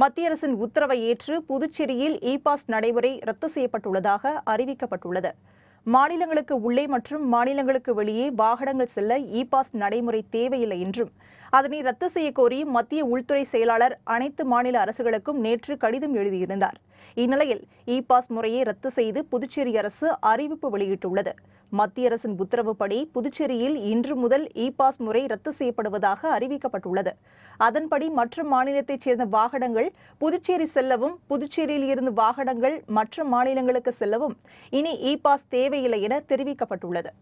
மத்திய அரசின் உத்தரவை ஏற்று புதுச்சேரியில் இ பாஸ் நடைமுறை ரத்து செய்யப்பட்டுள்ளதாக அறிவிக்கப்பட்டுள்ளது மாநிலங்களுக்கு உள்ளே மற்றும் மாநிலங்களுக்கு வெளியே வாகனங்கள் செல்ல இ பாஸ் நடைமுறை தேவையில்லை என்றும் அதனை ரத்து செய்ய கோரி மத்திய உள்துறை செயலாளர் அனைத்து மாநில அரசுகளுக்கும் நேற்று கடிதம் எழுதியிருந்தார் இந்நிலையில் இ பாஸ் முறையை ரத்து செய்து புதுச்சேரி அரசு அறிவிப்பு வெளியிட்டுள்ளது மத்திய அரசின் உத்தரவுப்படி புதுச்சேரியில் இன்று முதல் இ பாஸ் முறை ரத்து செய்யப்படுவதாக அறிவிக்கப்பட்டுள்ளது அதன்படி மற்ற மாநிலத்தைச் சேர்ந்த வாகனங்கள் புதுச்சேரி செல்லவும் புதுச்சேரியில் இருந்து வாகனங்கள் மற்ற மாநிலங்களுக்கு செல்லவும் இனி இ பாஸ் தேவையில்லை என தெரிவிக்கப்பட்டுள்ளது